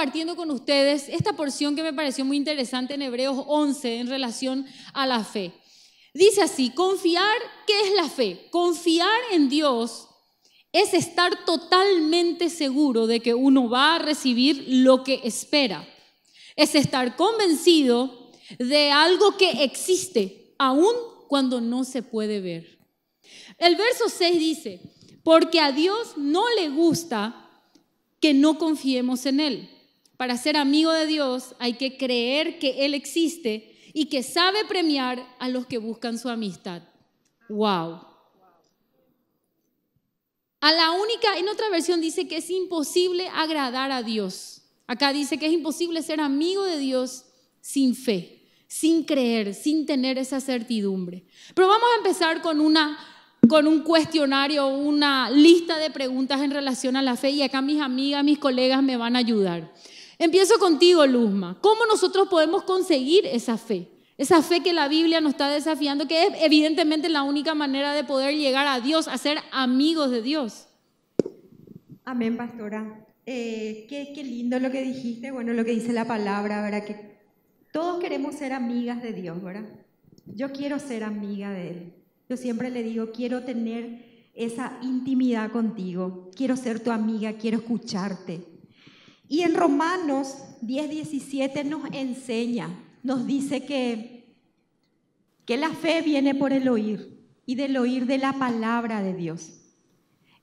compartiendo con ustedes esta porción que me pareció muy interesante en Hebreos 11 en relación a la fe. Dice así, confiar, ¿qué es la fe? Confiar en Dios es estar totalmente seguro de que uno va a recibir lo que espera. Es estar convencido de algo que existe, aun cuando no se puede ver. El verso 6 dice, porque a Dios no le gusta que no confiemos en Él. Para ser amigo de Dios hay que creer que Él existe y que sabe premiar a los que buscan su amistad. ¡Wow! A la única, en otra versión dice que es imposible agradar a Dios. Acá dice que es imposible ser amigo de Dios sin fe, sin creer, sin tener esa certidumbre. Pero vamos a empezar con una con un cuestionario, una lista de preguntas en relación a la fe y acá mis amigas, mis colegas me van a ayudar. Empiezo contigo, Luzma. ¿Cómo nosotros podemos conseguir esa fe? Esa fe que la Biblia nos está desafiando, que es evidentemente la única manera de poder llegar a Dios, a ser amigos de Dios. Amén, pastora. Eh, qué, lindo lo que dijiste, bueno, lo que dice la palabra, ¿verdad? Que todos queremos ser amigas de Dios, ¿verdad? Yo quiero ser amiga de Él. Yo siempre le digo, quiero tener esa intimidad contigo, quiero ser tu amiga, quiero escucharte, y en Romanos 10, 17 nos enseña, nos dice que, que la fe viene por el oír y del oír de la palabra de Dios.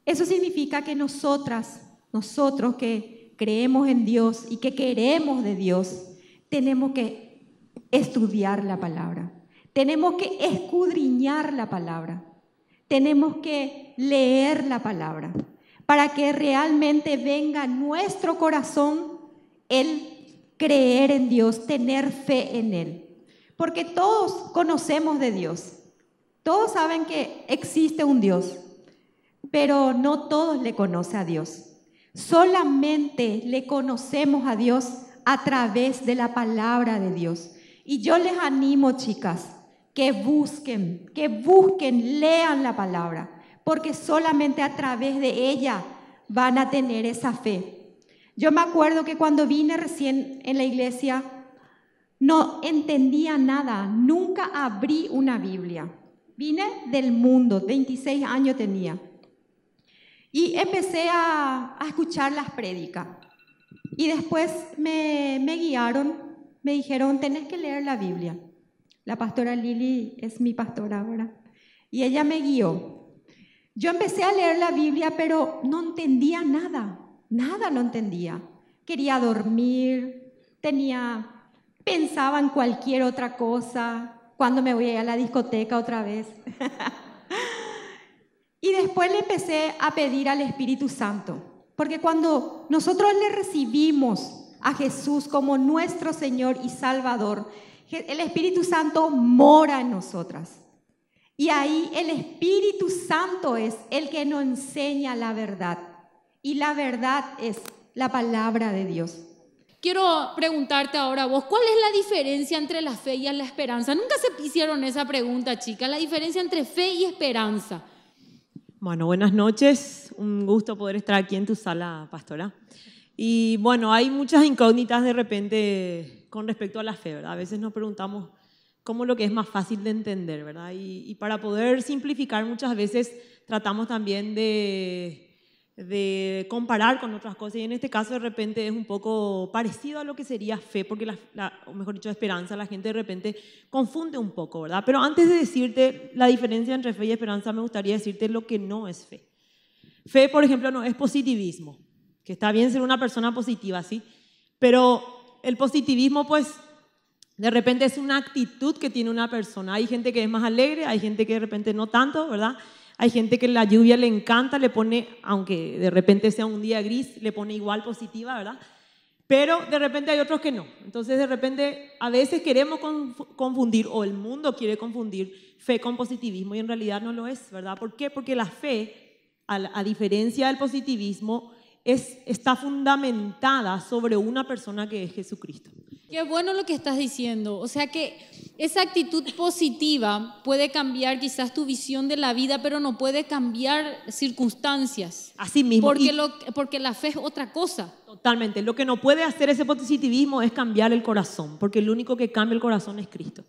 Eso significa que nosotras, nosotros que creemos en Dios y que queremos de Dios, tenemos que estudiar la palabra, tenemos que escudriñar la palabra, tenemos que leer la palabra para que realmente venga a nuestro corazón el creer en Dios, tener fe en Él. Porque todos conocemos de Dios, todos saben que existe un Dios, pero no todos le conocen a Dios. Solamente le conocemos a Dios a través de la palabra de Dios. Y yo les animo, chicas, que busquen, que busquen, lean la palabra porque solamente a través de ella van a tener esa fe. Yo me acuerdo que cuando vine recién en la iglesia, no entendía nada, nunca abrí una Biblia. Vine del mundo, 26 años tenía. Y empecé a, escuchar las prédicas. Y después me, me guiaron, me dijeron, tenés que leer la Biblia. La pastora Lili es mi pastora ahora. Y ella me guió. Yo empecé a leer la Biblia, pero no entendía nada, nada no entendía. Quería dormir, tenía, pensaba en cualquier otra cosa, cuando me voy a ir a la discoteca otra vez. y después le empecé a pedir al Espíritu Santo, porque cuando nosotros le recibimos a Jesús como nuestro Señor y Salvador, el Espíritu Santo mora en nosotras. Y ahí el Espíritu Santo es el que nos enseña la verdad. Y la verdad es la palabra de Dios. Quiero preguntarte ahora vos, ¿cuál es la diferencia entre la fe y la esperanza? Nunca se hicieron esa pregunta, chica, la diferencia entre fe y esperanza. Bueno, buenas noches. Un gusto poder estar aquí en tu sala, pastora. Y bueno, hay muchas incógnitas de repente con respecto a la fe, ¿verdad? A veces nos preguntamos, como lo que es más fácil de entender, ¿verdad? Y, para poder simplificar muchas veces tratamos también de, comparar con otras cosas y en este caso de repente es un poco parecido a lo que sería fe, porque o mejor dicho esperanza, la gente de repente confunde un poco, ¿verdad? Pero antes de decirte la diferencia entre fe y esperanza, me gustaría decirte lo que no es fe. Fe, por ejemplo, no es positivismo, que está bien ser una persona positiva, ¿sí? Pero el positivismo, pues, de repente es una actitud que tiene una persona. Hay gente que es más alegre, hay gente que de repente no tanto, ¿verdad? Hay gente que la lluvia le encanta, le pone, aunque de repente sea un día gris, le pone igual positiva, ¿verdad? Pero de repente hay otros que no. Entonces de repente a veces queremos confundir, o el mundo quiere confundir fe con positivismo y en realidad no lo es, ¿verdad? ¿Por qué? Porque la fe, a, diferencia del positivismo, es, está fundamentada sobre una persona que es Jesucristo. Qué bueno lo que estás diciendo. O sea que esa actitud positiva puede cambiar quizás tu visión de la vida, pero no puede cambiar circunstancias. Así mismo. Porque, porque la fe es otra cosa. Totalmente. Lo que no puede hacer ese positivismo es cambiar el corazón, porque el único que cambia el corazón es Cristo.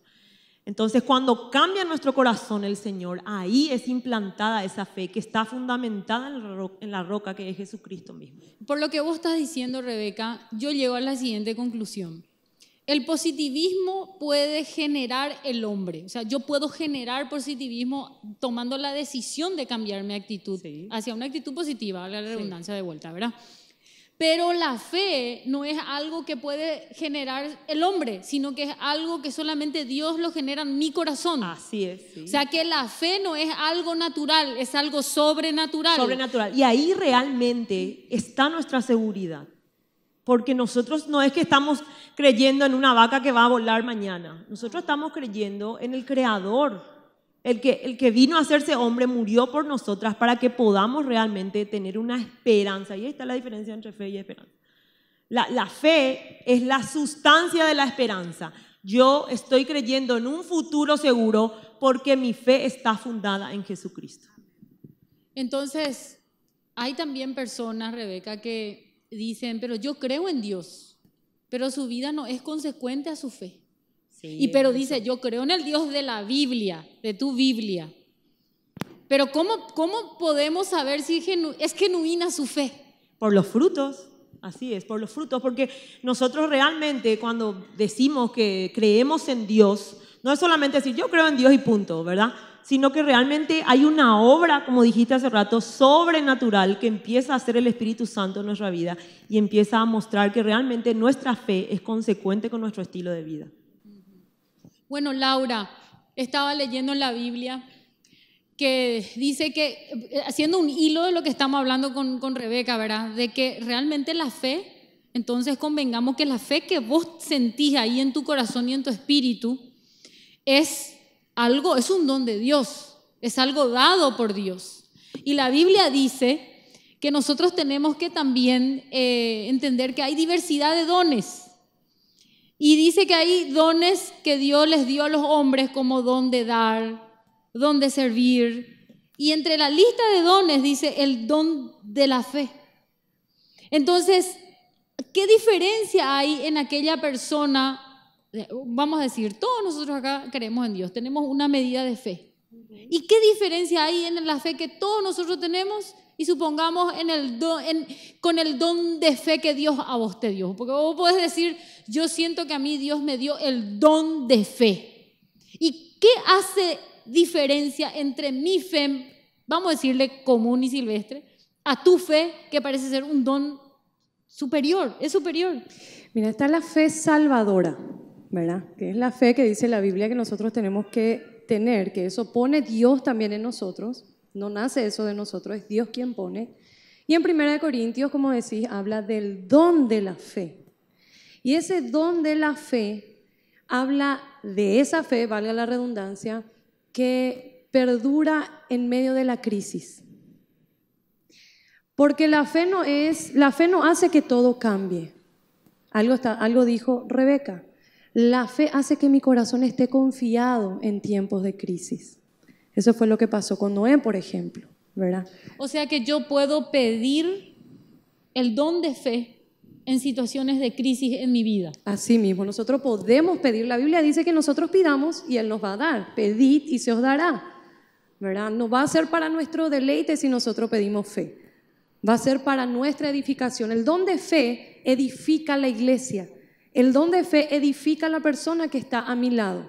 Entonces, cuando cambia nuestro corazón el Señor, ahí es implantada esa fe que está fundamentada en la roca que es Jesucristo mismo. Por lo que vos estás diciendo, Rebeca, yo llego a la siguiente conclusión. El positivismo puede generar el hombre. O sea, yo puedo generar positivismo tomando la decisión de cambiar mi actitud hacia una actitud positiva, la redundancia de vuelta, ¿verdad? Pero la fe no es algo que puede generar el hombre, sino que es algo que solamente Dios lo genera en mi corazón. Así es. O sea que la fe no es algo natural, es algo sobrenatural. Sobrenatural. Y ahí realmente está nuestra seguridad. Porque nosotros no es que estamos creyendo en una vaca que va a volar mañana. Nosotros estamos creyendo en el Creador. El que, el que vino a hacerse hombre murió por nosotras para que podamos realmente tener una esperanza. Y ahí está la diferencia entre fe y esperanza. La, la fe es la sustancia de la esperanza. Yo estoy creyendo en un futuro seguro porque mi fe está fundada en Jesucristo. Entonces, hay también personas, Rebeca, que dicen, pero yo creo en Dios, pero su vida no es consecuente a su fe. y pero dice, yo creo en el Dios de la Biblia, de tu Biblia. Pero ¿cómo, cómo podemos saber si es genuina su fe? Por los frutos, así es, por los frutos, porque nosotros realmente cuando decimos que creemos en Dios, no es solamente decir yo creo en Dios y punto, ¿verdad? sino que realmente hay una obra, como dijiste hace rato, sobrenatural que empieza a hacer el Espíritu Santo en nuestra vida y empieza a mostrar que realmente nuestra fe es consecuente con nuestro estilo de vida. Bueno, Laura, estaba leyendo en la Biblia que dice que, haciendo un hilo de lo que estamos hablando con, Rebeca, ¿verdad? De que realmente la fe entonces convengamos que la fe que vos sentís ahí en tu corazón y en tu espíritu es algo, es un don de Dios, es algo dado por Dios. Y la Biblia dice que nosotros tenemos que también eh, entender que hay diversidad de dones. Y dice que hay dones que Dios les dio a los hombres como don de dar, don de servir. Y entre la lista de dones dice el don de la fe. Entonces, ¿qué diferencia hay en aquella persona vamos a decir, todos nosotros acá creemos en Dios, tenemos una medida de fe. ¿Y qué diferencia hay en la fe que todos nosotros tenemos y supongamos en el con el don de fe que Dios a vos te dio? Porque vos podés decir, yo siento que a mí Dios me dio el don de fe. ¿Y qué hace diferencia entre mi fe, vamos a decirle común y silvestre, a tu fe que parece ser un don superior, es superior? Mira, está la fe salvadora. ¿verdad? Que es la fe que dice la Biblia que nosotros tenemos que tener, que eso pone Dios también en nosotros, no nace eso de nosotros, es Dios quien pone. Y en Primera de Corintios, como decís, habla del don de la fe. Y ese don de la fe habla de esa fe, valga la redundancia, que perdura en medio de la crisis. Porque la fe no es, la fe no hace que todo cambie. Algo, algo dijo Rebeca. La fe hace que mi corazón esté confiado en tiempos de crisis. Eso fue lo que pasó con Noé, por ejemplo, ¿verdad? O sea que yo puedo pedir el don de fe en situaciones de crisis en mi vida. Así mismo, nosotros podemos pedir. La Biblia dice que nosotros pidamos y Él nos va a dar. Pedid y se os dará. ¿Verdad? No va a ser para nuestro deleite si nosotros pedimos fe. Va a ser para nuestra edificación. El don de fe edifica la iglesia. El don de fe edifica a la persona que está a mi lado.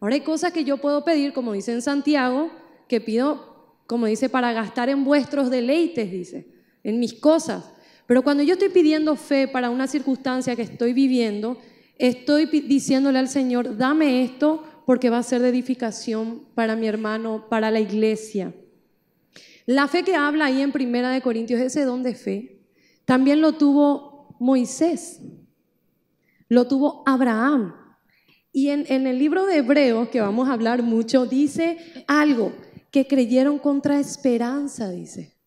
Ahora hay cosas que yo puedo pedir, como dice en Santiago, que pido, como dice, para gastar en vuestros deleites, dice, en mis cosas. Pero cuando yo estoy pidiendo fe para una circunstancia que estoy viviendo, estoy diciéndole al Señor, dame esto porque va a ser de edificación para mi hermano, para la iglesia. La fe que habla ahí en Primera de Corintios, ese don de fe, también lo tuvo Moisés lo tuvo Abraham. Y en, el libro de Hebreos, que vamos a hablar mucho, dice algo, que creyeron contra esperanza, dice.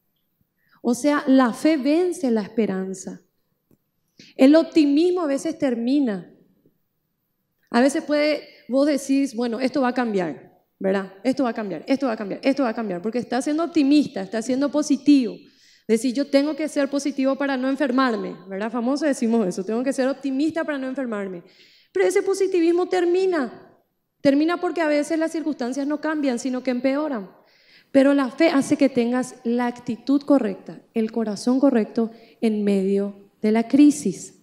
O sea, la fe vence la esperanza. El optimismo a veces termina. A veces puede, vos decís, bueno, esto va a cambiar, ¿verdad? Esto va a cambiar, esto va a cambiar, esto va a cambiar, porque está siendo optimista, está siendo positivo. Decir, yo tengo que ser positivo para no enfermarme, ¿verdad? Famoso decimos eso, tengo que ser optimista para no enfermarme. Pero ese positivismo termina, termina porque a veces las circunstancias no cambian, sino que empeoran. Pero la fe hace que tengas la actitud correcta, el corazón correcto en medio de la crisis.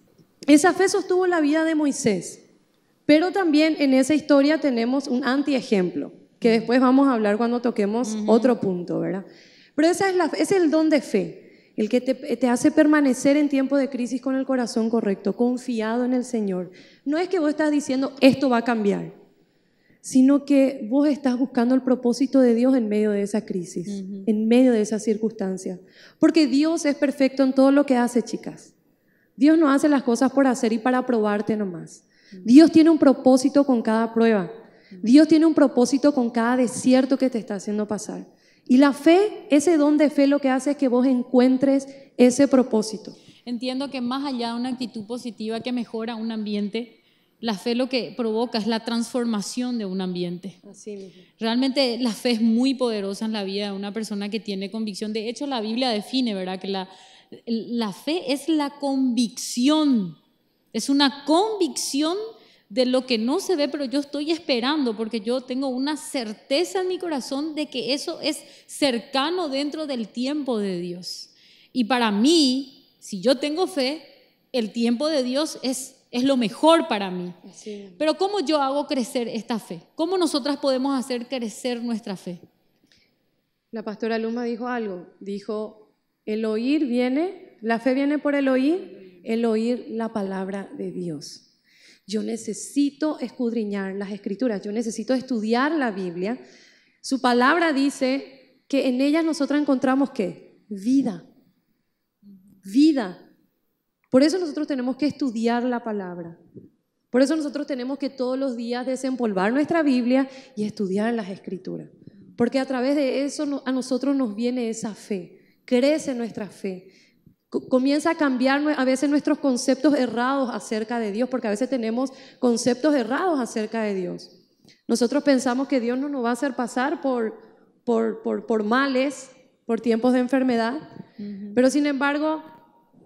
Esa fe sostuvo la vida de Moisés, pero también en esa historia tenemos un antiejemplo, que después vamos a hablar cuando toquemos otro punto, ¿verdad? Pero es es el don de fe, el que te, hace permanecer en tiempo de crisis con el corazón correcto, confiado en el Señor. No es que vos estás diciendo, esto va a cambiar, sino que vos estás buscando el propósito de Dios en medio de esa crisis, en medio de esa circunstancia. Porque Dios es perfecto en todo lo que hace, chicas. Dios no hace las cosas por hacer y para probarte nomás. Dios tiene un propósito con cada prueba. Dios tiene un propósito con cada desierto que te está haciendo pasar. Y la fe, ese don de fe lo que hace es que vos encuentres ese propósito. Entiendo que más allá de una actitud positiva que mejora un ambiente, la fe lo que provoca es la transformación de un ambiente. Realmente la fe es muy poderosa en la vida de una persona que tiene convicción. De hecho, la Biblia define, ¿verdad? Que la, la fe es la convicción, es una convicción de lo que no se ve, pero yo estoy esperando porque yo tengo una certeza en mi corazón de que eso es cercano dentro del tiempo de Dios. Y para mí, si yo tengo fe, el tiempo de Dios es, lo mejor para mí. Pero ¿cómo yo hago crecer esta fe? ¿Cómo nosotras podemos hacer crecer nuestra fe? La pastora Luma dijo algo, dijo, el oír viene, la fe viene por el oír, el oír la palabra de Dios. Yo necesito escudriñar las escrituras, yo necesito estudiar la Biblia. Su palabra dice que en ella nosotros encontramos qué? Vida. Vida. Por eso nosotros tenemos que estudiar la palabra. Por eso nosotros tenemos que todos los días desempolvar nuestra Biblia y estudiar las escrituras. Porque a través de eso a nosotros nos viene esa fe, crece nuestra fe comienza a cambiar a veces nuestros conceptos errados acerca de Dios, porque a veces tenemos conceptos errados acerca de Dios. Nosotros pensamos que Dios no nos va a hacer pasar por, por, por, males, por tiempos de enfermedad, pero sin embargo,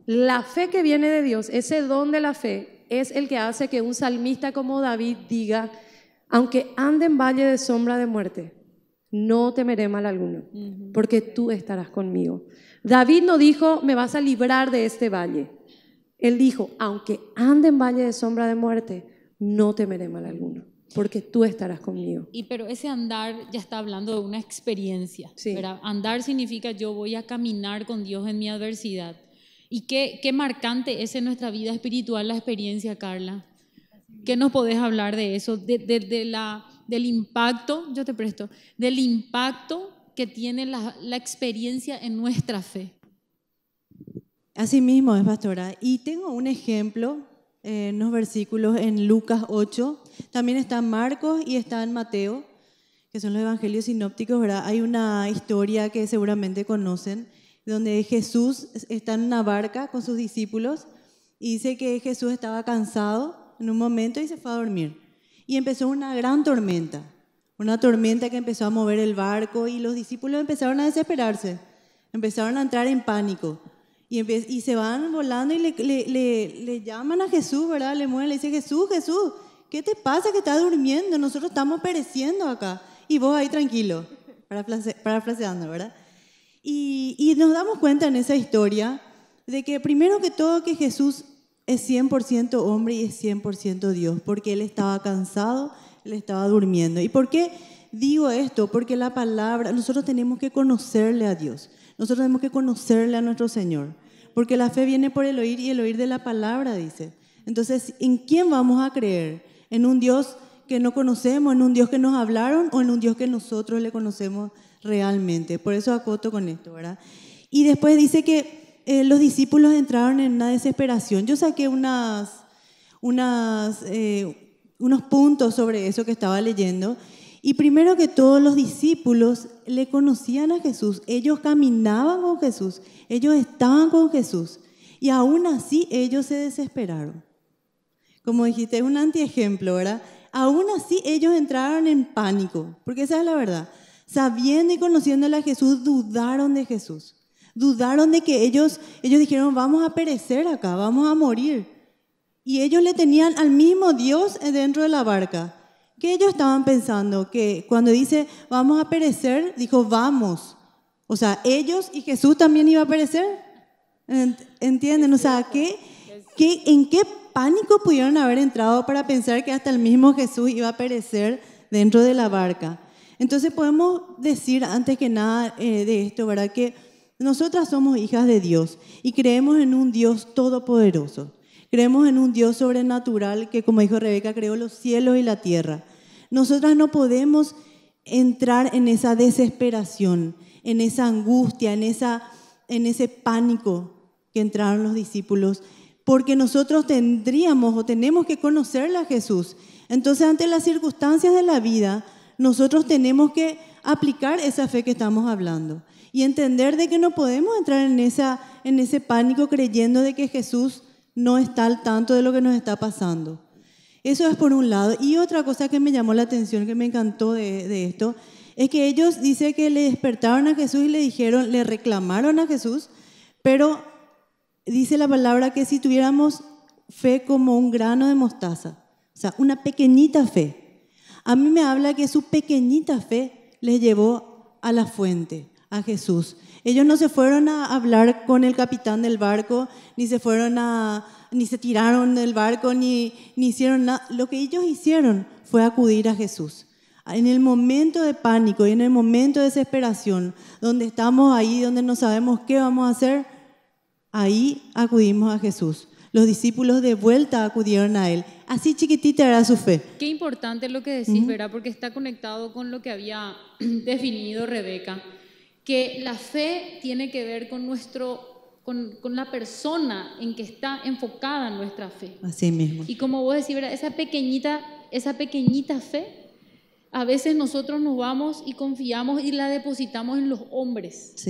la fe que viene de Dios, ese don de la fe, es el que hace que un salmista como David diga, aunque ande en valle de sombra de muerte, no temeré mal alguno, porque tú estarás conmigo. David no dijo, me vas a librar de este valle. Él dijo, aunque ande en valle de sombra de muerte, no temeré mal alguno, porque tú estarás conmigo. Y pero ese andar ya está hablando de una experiencia. Andar significa yo voy a caminar con Dios en mi adversidad. Y qué, qué marcante es en nuestra vida espiritual la experiencia, Carla. ¿Qué nos podés hablar de eso? del impacto, yo te presto, del impacto que tiene la, experiencia en nuestra fe. Así mismo es, pastora. Y tengo un ejemplo en los versículos en Lucas 8, también está en Marcos y está en Mateo, que son los evangelios sinópticos, ¿verdad? Hay una historia que seguramente conocen, donde Jesús está en una barca con sus discípulos y dice que Jesús estaba cansado en un momento y se fue a dormir. Y empezó una gran tormenta. Una tormenta que empezó a mover el barco y los discípulos empezaron a desesperarse, empezaron a entrar en pánico. Y, se van volando y le, llaman a Jesús, ¿verdad? Le mueven, le dicen, Jesús, Jesús, ¿qué te pasa que estás durmiendo? Nosotros estamos pereciendo acá. Y vos ahí tranquilo, parafraseando, ¿verdad? Y, y nos damos cuenta en esa historia de que primero que todo que Jesús es 100% hombre y es 100% Dios, porque él estaba cansado él estaba durmiendo. ¿Y por qué digo esto? Porque la palabra, nosotros tenemos que conocerle a Dios, nosotros tenemos que conocerle a nuestro Señor, porque la fe viene por el oír y el oír de la palabra, dice. Entonces, ¿en quién vamos a creer? ¿En un Dios que no conocemos, en un Dios que nos hablaron o en un Dios que nosotros le conocemos realmente? Por eso acoto con esto, ¿verdad? Y después dice que eh, los discípulos entraron en una desesperación. Yo saqué unas, unas, eh, unos puntos sobre eso que estaba leyendo. Y primero que todos los discípulos le conocían a Jesús, ellos caminaban con Jesús, ellos estaban con Jesús. Y aún así ellos se desesperaron. Como dijiste, es un antiejemplo, ¿verdad? Aún así ellos entraron en pánico, porque esa es la verdad. Sabiendo y conociéndole a Jesús, dudaron de Jesús. Dudaron de que ellos, ellos dijeron, vamos a perecer acá, vamos a morir. Y ellos le tenían al mismo Dios dentro de la barca. ¿Qué ellos estaban pensando? Que cuando dice, vamos a perecer, dijo, vamos. O sea, ellos y Jesús también iba a perecer. ¿Entienden? O sea, ¿qué, qué, en qué pánico pudieron haber entrado para pensar que hasta el mismo Jesús iba a perecer dentro de la barca? Entonces podemos decir antes que nada eh, de esto, ¿verdad? Que nosotras somos hijas de Dios y creemos en un Dios todopoderoso. Creemos en un Dios sobrenatural que, como dijo Rebeca, creó los cielos y la tierra. Nosotras no podemos entrar en esa desesperación, en esa angustia, en, esa, en ese pánico que entraron los discípulos, porque nosotros tendríamos o tenemos que conocerle a Jesús. Entonces, ante las circunstancias de la vida, nosotros tenemos que aplicar esa fe que estamos hablando y entender de que no podemos entrar en, esa, en ese pánico creyendo de que Jesús no está al tanto de lo que nos está pasando. Eso es por un lado. Y otra cosa que me llamó la atención, que me encantó de, esto, es que ellos dice que le despertaron a Jesús y le dijeron, le reclamaron a Jesús, pero dice la palabra que si tuviéramos fe como un grano de mostaza, o sea, una pequeñita fe. A mí me habla que su pequeñita fe les llevó a la fuente, a Jesús. Ellos no se fueron a hablar con el capitán del barco, ni se fueron a, ni se tiraron del barco, ni, ni hicieron nada. Lo que ellos hicieron fue acudir a Jesús. En el momento de pánico y en el momento de desesperación, donde estamos ahí, donde no sabemos qué vamos a hacer, ahí acudimos a Jesús los discípulos de vuelta acudieron a él. Así chiquitita era su fe. Qué importante lo que decís, Vera, Porque está conectado con lo que había definido Rebeca que la fe tiene que ver con nuestro con, la persona en que está enfocada nuestra fe. Así mismo. Y como vos decís, esa pequeñita, esa pequeñita fe, a veces nosotros nos vamos y confiamos y la depositamos en los hombres.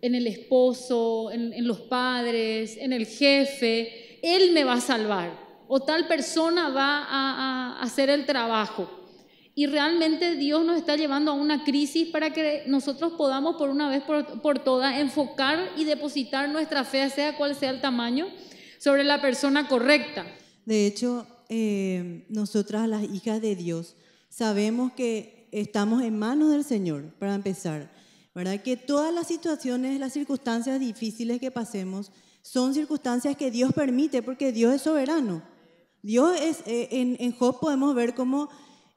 En el esposo, en, los padres, en el jefe. Él me va a salvar. O tal persona va a hacer el trabajo. Y realmente Dios nos está llevando a una crisis para que nosotros podamos por una vez por, todas enfocar y depositar nuestra fe, sea cual sea el tamaño, sobre la persona correcta. De hecho, eh, nosotras las hijas de Dios sabemos que estamos en manos del Señor, para empezar, ¿verdad? Que todas las situaciones, las circunstancias difíciles que pasemos son circunstancias que Dios permite porque Dios es soberano. Dios es, eh, en, en Job podemos ver cómo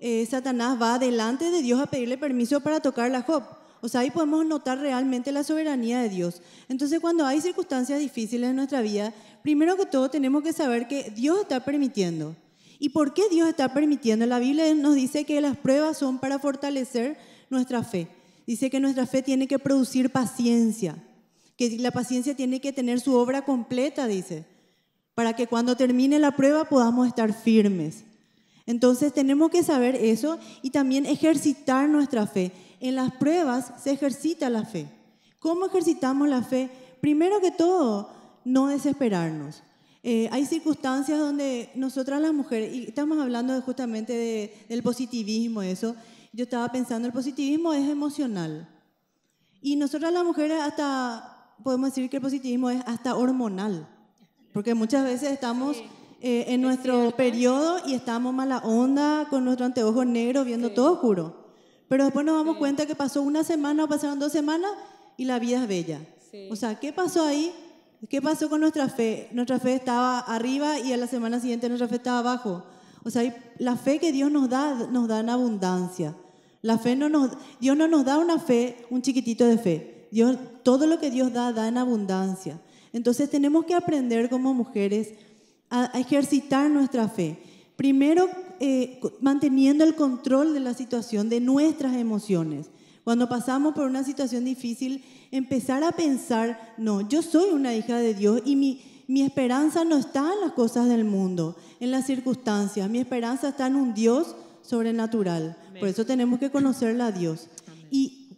eh, Satanás va delante de Dios a pedirle permiso para tocar la Job. O sea, ahí podemos notar realmente la soberanía de Dios. Entonces, cuando hay circunstancias difíciles en nuestra vida, primero que todo tenemos que saber que Dios está permitiendo. ¿Y por qué Dios está permitiendo? La Biblia nos dice que las pruebas son para fortalecer nuestra fe. Dice que nuestra fe tiene que producir paciencia, que la paciencia tiene que tener su obra completa, dice, para que cuando termine la prueba podamos estar firmes. Entonces tenemos que saber eso y también ejercitar nuestra fe. En las pruebas se ejercita la fe. ¿Cómo ejercitamos la fe? Primero que todo, no desesperarnos. Eh, hay circunstancias donde nosotras las mujeres, y estamos hablando justamente del positivismo, eso, yo estaba pensando, el positivismo es emocional. Y nosotras las mujeres hasta, podemos decir que el positivismo es hasta hormonal, porque muchas veces estamos... Eh, en nuestro periodo y estábamos mala onda con nuestro anteojo negro viendo todo oscuro. Pero después nos damos cuenta que pasó una semana o pasaron dos semanas y la vida es bella. O sea, ¿qué pasó ahí? ¿Qué pasó con nuestra fe? Nuestra fe estaba arriba y a la semana siguiente nuestra fe estaba abajo. O sea, la fe que Dios nos da, nos da en abundancia. La fe no nos, Dios no nos da una fe, un chiquitito de fe. Dios, todo lo que Dios da, da en abundancia. Entonces tenemos que aprender como mujeres a, ejercitar nuestra fe. Primero, eh, manteniendo el control de la situación, de nuestras emociones. Cuando pasamos por una situación difícil, empezar a pensar, no, yo soy una hija de Dios y mi, esperanza no está en las cosas del mundo, en las circunstancias, mi esperanza está en un Dios sobrenatural. Por eso tenemos que conocerla a Dios y,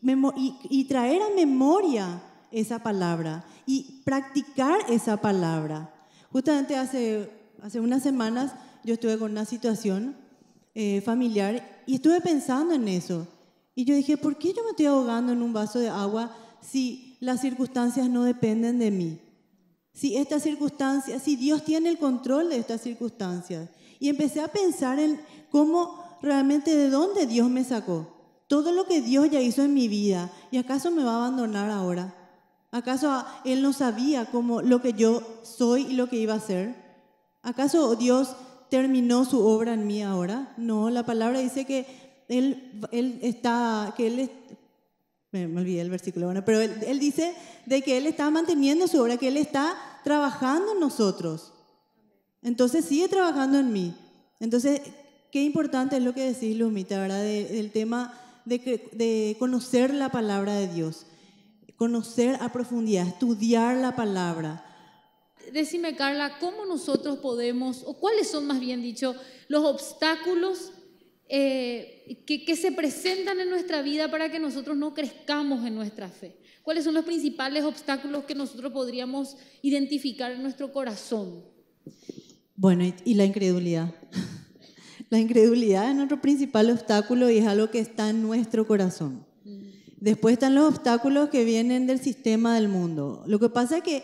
y traer a memoria esa palabra y practicar esa palabra. Justamente hace, hace unas semanas yo estuve con una situación eh, familiar y estuve pensando en eso. Y yo dije, ¿por qué yo me estoy ahogando en un vaso de agua si las circunstancias no dependen de mí? Si estas circunstancias, si Dios tiene el control de estas circunstancias. Y empecé a pensar en cómo realmente de dónde Dios me sacó. Todo lo que Dios ya hizo en mi vida. ¿Y acaso me va a abandonar ahora? ¿Acaso él no sabía cómo lo que yo soy y lo que iba a ser? ¿Acaso Dios terminó su obra en mí ahora? No, la palabra dice que él, él está, que él, me, olvidé el versículo, bueno, pero él, dice de que él está manteniendo su obra, que él está trabajando en nosotros. Entonces sigue trabajando en mí. Entonces, qué importante es lo que decís, Lumita, ¿verdad? del tema de conocer la palabra de Dios conocer a profundidad, estudiar la palabra. Decime, Carla, ¿cómo nosotros podemos, o cuáles son más bien dicho, los obstáculos eh, que, se presentan en nuestra vida para que nosotros no crezcamos en nuestra fe? ¿Cuáles son los principales obstáculos que nosotros podríamos identificar en nuestro corazón? Bueno, y la incredulidad. La incredulidad es nuestro principal obstáculo y es algo que está en nuestro corazón. Después están los obstáculos que vienen del sistema del mundo. Lo que pasa es que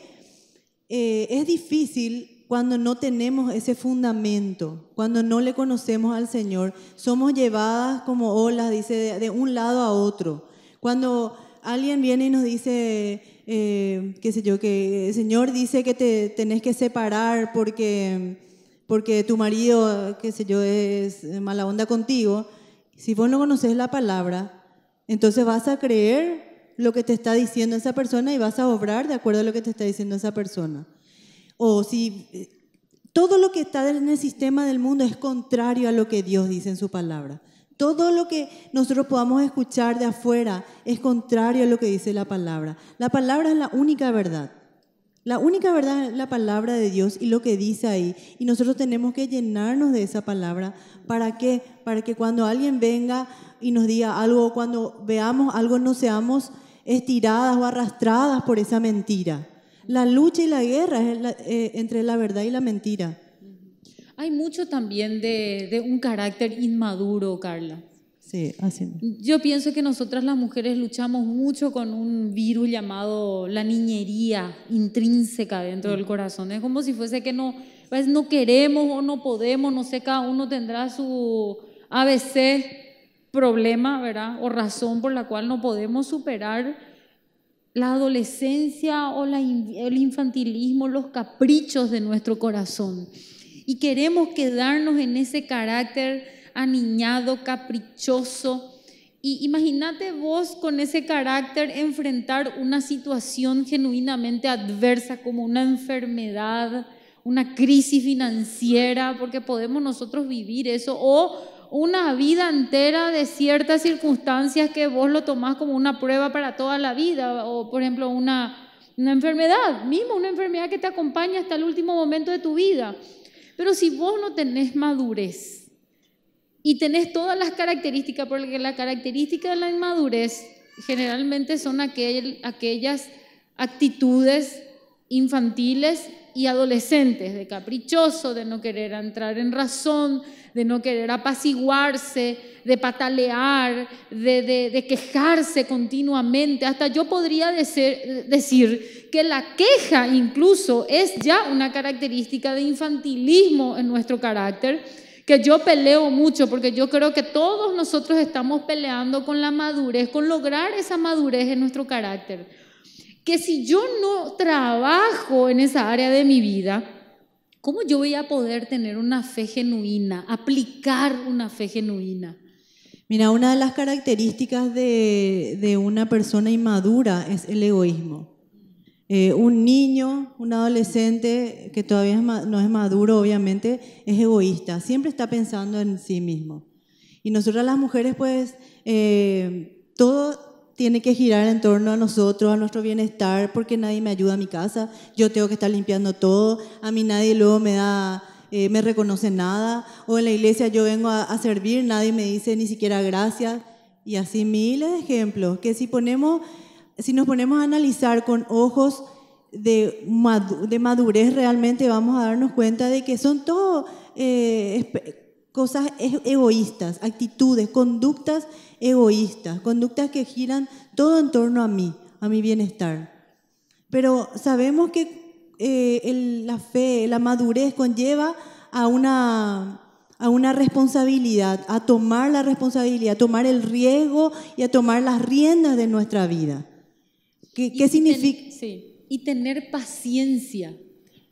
eh, es difícil cuando no tenemos ese fundamento, cuando no le conocemos al Señor. Somos llevadas como olas, dice, de, un lado a otro. Cuando alguien viene y nos dice, eh, qué sé yo, que el Señor dice que te tenés que separar porque, porque tu marido, qué sé yo, es mala onda contigo, si vos no conoces la palabra, entonces vas a creer lo que te está diciendo esa persona y vas a obrar de acuerdo a lo que te está diciendo esa persona. O si eh, todo lo que está en el sistema del mundo es contrario a lo que Dios dice en su palabra. Todo lo que nosotros podamos escuchar de afuera es contrario a lo que dice la palabra. La palabra es la única verdad. La única verdad es la palabra de Dios y lo que dice ahí. Y nosotros tenemos que llenarnos de esa palabra. ¿Para qué? Para que cuando alguien venga y nos diga algo, cuando veamos algo, no seamos estiradas o arrastradas por esa mentira. La lucha y la guerra es eh, entre la verdad y la mentira. Hay mucho también de un carácter inmaduro, Carla. Sí, así. Yo pienso que nosotras las mujeres luchamos mucho con un virus llamado la niñería intrínseca dentro del mm. corazón. Es como si fuese que no, pues, no queremos o no podemos, no sé, cada uno tendrá su ABC problema, ¿verdad? O razón por la cual no podemos superar la adolescencia o el infantilismo, los caprichos de nuestro corazón. Y queremos quedarnos en ese carácter aniñado, caprichoso. Y imagínate vos con ese carácter enfrentar una situación genuinamente adversa como una enfermedad, una crisis financiera, porque podemos nosotros vivir eso, o una vida entera de ciertas circunstancias que vos lo tomás como una prueba para toda la vida, o por ejemplo una, una enfermedad, mismo una enfermedad que te acompaña hasta el último momento de tu vida. Pero si vos no tenés madurez, y tenés todas las características, porque la característica de la inmadurez generalmente son aquellas actitudes infantiles y adolescentes, de caprichoso, de no querer entrar en razón, de no querer apaciguarse, de patalear, de, quejarse continuamente. Hasta yo podría decir que la queja incluso es ya una característica de infantilismo en nuestro carácter que yo peleo mucho, porque yo creo que todos nosotros estamos peleando con la madurez, con lograr esa madurez en nuestro carácter. Que si yo no trabajo en esa área de mi vida, ¿cómo yo voy a poder tener una fe genuina, aplicar una fe genuina? Mira, una de las características de, de una persona inmadura es el egoísmo. Eh, un niño, un adolescente que todavía no es maduro, obviamente, es egoísta, siempre está pensando en sí mismo. Y nosotras las mujeres, pues, eh, todo tiene que girar en torno a nosotros, a nuestro bienestar, porque nadie me ayuda a mi casa, yo tengo que estar limpiando todo, a mí nadie luego me da... Eh, me reconoce nada, o en la iglesia yo vengo a servir, nadie me dice ni siquiera gracias, y así miles de ejemplos, que si ponemos si nos ponemos a analizar con ojos de, madurez, realmente vamos a darnos cuenta de que son todo eh, cosas e-, egoístas, actitudes, conductas egoístas, conductas que giran todo en torno a mí, a mi bienestar. Pero sabemos que eh, la fe, la madurez conlleva a una a una responsabilidad, a tomar la responsabilidad, a tomar el riesgo y a tomar las riendas de nuestra vida. ¿Qué, significa? sí, y tener paciencia.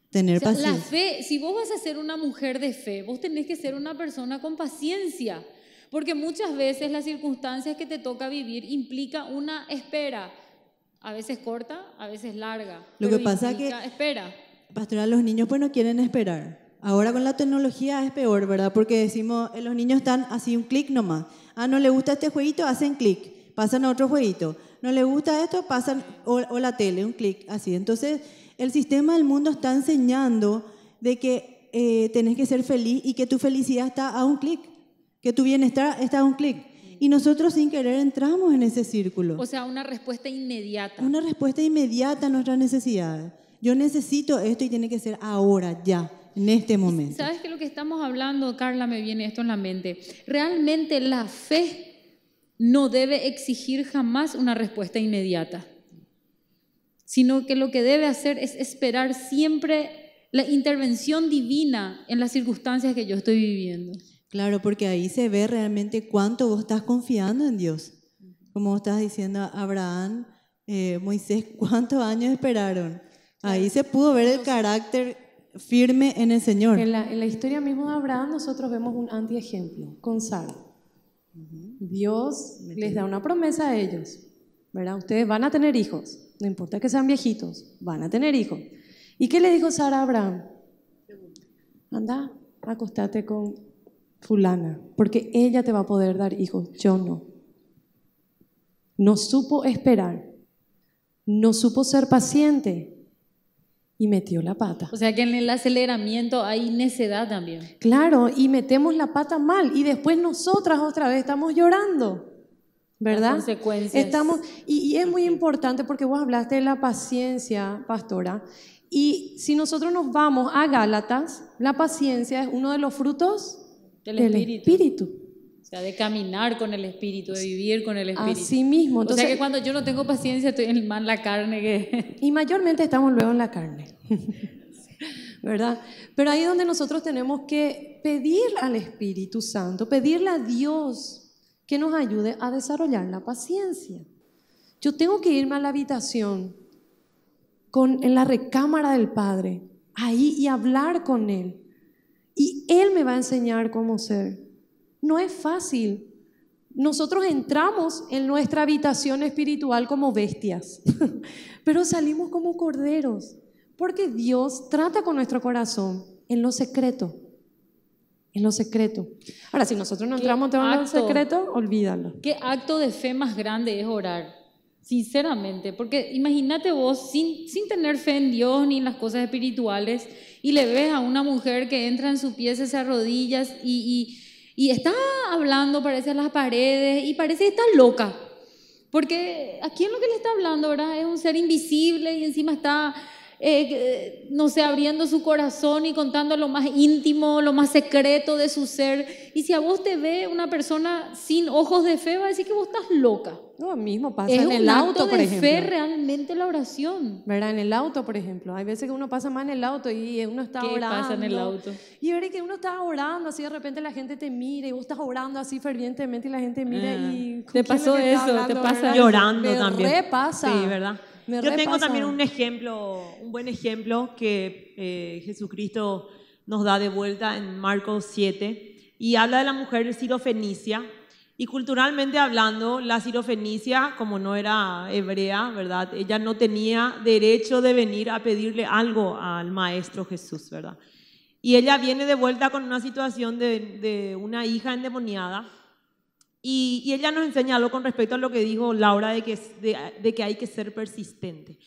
Tener paciencia. La fe, si vos vas a ser una mujer de fe, vos tenés que ser una persona con paciencia, porque muchas veces las circunstancias que te toca vivir implica una espera, a veces corta, a veces larga. Lo que pasa que espera. Pastora, los niños pues no quieren esperar. Ahora con la tecnología es peor, ¿verdad? Porque decimos, eh, los niños están así un clic nomás. Ah, no le gusta este jueguito, hacen clic, pasan a otro jueguito no le gusta esto, pasan, o, la tele, un clic, así. Entonces, el sistema del mundo está enseñando de que eh, tenés que ser feliz y que tu felicidad está a un clic, que tu bienestar está a un clic. Y nosotros sin querer entramos en ese círculo. O sea, una respuesta inmediata. Una respuesta inmediata a nuestras necesidades. Yo necesito esto y tiene que ser ahora, ya, en este momento. ¿Sabes que lo que estamos hablando, Carla, me viene esto en la mente? Realmente la fe no debe exigir jamás una respuesta inmediata, sino que lo que debe hacer es esperar siempre la intervención divina en las circunstancias que yo estoy viviendo. Claro, porque ahí se ve realmente cuánto vos estás confiando en Dios. Como estás diciendo, Abraham, eh, Moisés, ¿cuántos años esperaron? Ahí se pudo ver el carácter firme en el Señor. En la, historia mismo de Abraham nosotros vemos un antiejemplo con Sara. Dios les da una promesa a ellos, ¿verdad? Ustedes van a tener hijos, no importa que sean viejitos, van a tener hijos. ¿Y qué le dijo Sara a Abraham? Anda, acostate con fulana, porque ella te va a poder dar hijos, yo no. No supo esperar, no supo ser paciente, y metió la pata. O sea que en el aceleramiento hay necedad también. Claro, y metemos la pata mal y después nosotras otra vez estamos llorando. ¿Verdad? consecuencias. Estamos, y, es muy importante porque vos hablaste de la paciencia, pastora. Y si nosotros nos vamos a Gálatas, la paciencia es uno de los frutos del, espíritu sea, de caminar con el espíritu, de vivir con el espíritu. Así mismo. Entonces, o sea que cuando yo no tengo paciencia estoy en la carne Y mayormente estamos luego en la carne, ¿verdad? Pero ahí es donde nosotros tenemos que pedir al Espíritu Santo, pedirle a Dios que nos ayude a desarrollar la paciencia. Yo tengo que irme a la habitación con, en la recámara del Padre, ahí y hablar con Él. Y Él me va a enseñar cómo ser. No es fácil. Nosotros entramos en nuestra habitación espiritual como bestias, pero salimos como corderos, porque Dios trata con nuestro corazón en lo secreto. En lo secreto. Ahora, si nosotros no entramos en lo secreto, olvídalo. ¿Qué acto de fe más grande es orar? Sinceramente, porque imagínate vos sin, tener fe en Dios ni en las cosas espirituales y le ves a una mujer que entra en su pies, se arrodillas y y está hablando, parece, a las paredes y parece que está loca. Porque ¿a quién lo que le está hablando, verdad? Es un ser invisible y encima está eh, no sé, abriendo su corazón y contando lo más íntimo, lo más secreto de su ser. Y si a vos te ve una persona sin ojos de fe, va a decir que vos estás loca. Lo mismo pasa en el auto, por ejemplo. fe realmente la oración. ¿Verdad? En el auto, por ejemplo. Hay veces que uno pasa más en el auto y uno está orando. ¿Qué pasa en el auto? Y ver que uno está orando, así de repente la gente te mira y vos estás orando así fervientemente y la gente mira ah, y... ¿Te pasó eso? ¿Te pasa? Llorando también. pasa? Sí, ¿verdad? Yo tengo también un ejemplo, un buen ejemplo que eh, Jesucristo nos da de vuelta en Marcos 7 y habla de la mujer sirofenicia. Y culturalmente hablando, la sirofenicia, como no era hebrea, ¿verdad? Ella no tenía derecho de venir a pedirle algo al Maestro Jesús, ¿verdad? Y ella viene de vuelta con una situación de una hija endemoniada y, ella nos enseñó con respecto a lo que dijo Laura de que, de, que hay que ser persistente.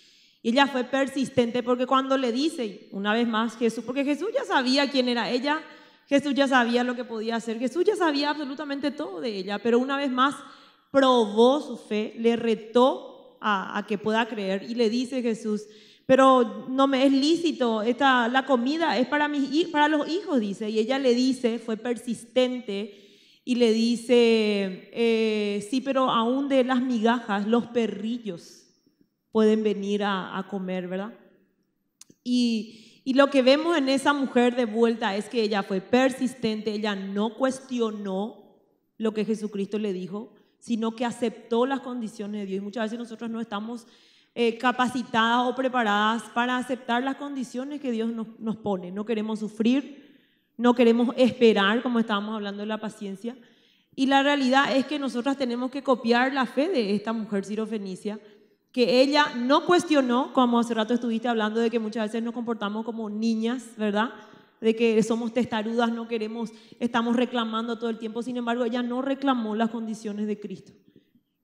Y ella fue persistente porque cuando le dice, una vez más, Jesús, porque Jesús ya sabía quién era ella, Jesús ya sabía lo que podía hacer, Jesús ya sabía absolutamente todo de ella, pero una vez más probó su fe, le retó a, que pueda creer y le dice Jesús, pero no me es lícito, esta, la comida es para, para los hijos, dice, y ella le dice, fue persistente y le dice, eh, sí, pero aún de las migajas, los perrillos pueden venir a, comer, ¿verdad? Y, lo que vemos en esa mujer de vuelta es que ella fue persistente, ella no cuestionó lo que Jesucristo le dijo, sino que aceptó las condiciones de Dios. muchas veces nosotros no estamos eh, capacitadas o preparadas para aceptar las condiciones que Dios nos pone. No queremos sufrir, no queremos esperar, como estábamos hablando de la paciencia. Y la realidad es que nosotras tenemos que copiar la fe de esta mujer sirofenicia, que ella no cuestionó, como hace rato estuviste hablando de que muchas veces nos comportamos como niñas, ¿verdad? De que somos testarudas, no queremos, estamos reclamando todo el tiempo. Sin embargo, ella no reclamó las condiciones de Cristo.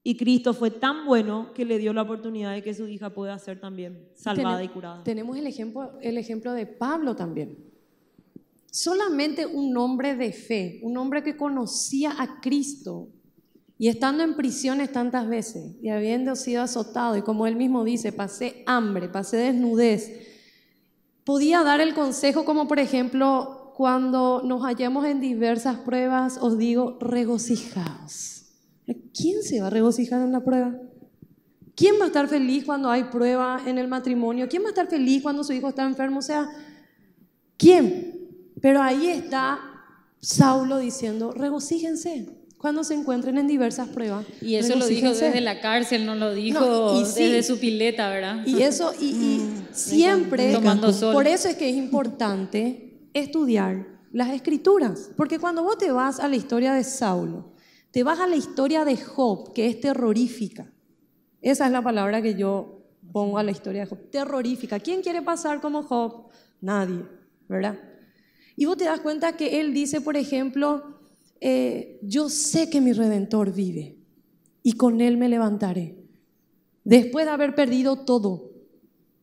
Y Cristo fue tan bueno que le dio la oportunidad de que su hija pueda ser también salvada y curada. Tenemos el ejemplo de Pablo también solamente un hombre de fe, un hombre que conocía a Cristo y estando en prisiones tantas veces y habiendo sido azotado y como él mismo dice, pasé hambre, pasé desnudez, podía dar el consejo como por ejemplo cuando nos hallamos en diversas pruebas, os digo, regocijaos. ¿Quién se va a regocijar en la prueba? ¿Quién va a estar feliz cuando hay prueba en el matrimonio? ¿Quién va a estar feliz cuando su hijo está enfermo? O sea, ¿quién? Pero ahí está Saulo diciendo, regocíjense cuando se encuentren en diversas pruebas. Y eso lo dijo desde la cárcel, no lo dijo y desde su pileta, ¿verdad? Y eso, y, mm, siempre, por eso es que es importante estudiar las escrituras, porque cuando vos te vas a la historia de Saulo, te vas a la historia de Job, que es terrorífica. Esa es la palabra que yo pongo a la historia de Job, terrorífica. ¿Quién quiere pasar como Job? Nadie, ¿verdad? Y vos te das cuenta que él dice, por ejemplo, eh, yo sé que mi redentor vive y con él me levantaré. Después de haber perdido todo,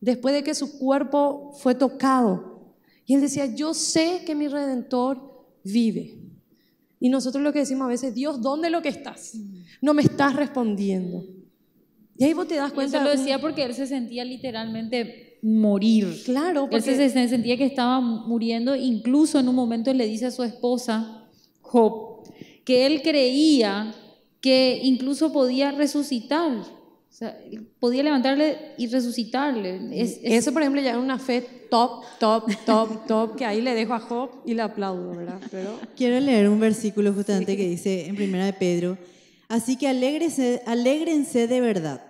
después de que su cuerpo fue tocado. Y él decía, yo sé que mi redentor vive. Y nosotros lo que decimos a veces, Dios, ¿dónde lo que estás? No me estás respondiendo. Y ahí vos te das cuenta. él lo decía porque él se sentía literalmente morir. Claro, porque Entonces se sentía que estaba muriendo. Incluso en un momento le dice a su esposa, Job, que él creía que incluso podía resucitar. podía levantarle y resucitarle. Eso, por ejemplo, ya era una fe top, top, top, top, que ahí le dejo a Job y le aplaudo, ¿verdad? Pero... Quiero leer un versículo justamente que dice en Primera de Pedro, así que alégrense de verdad.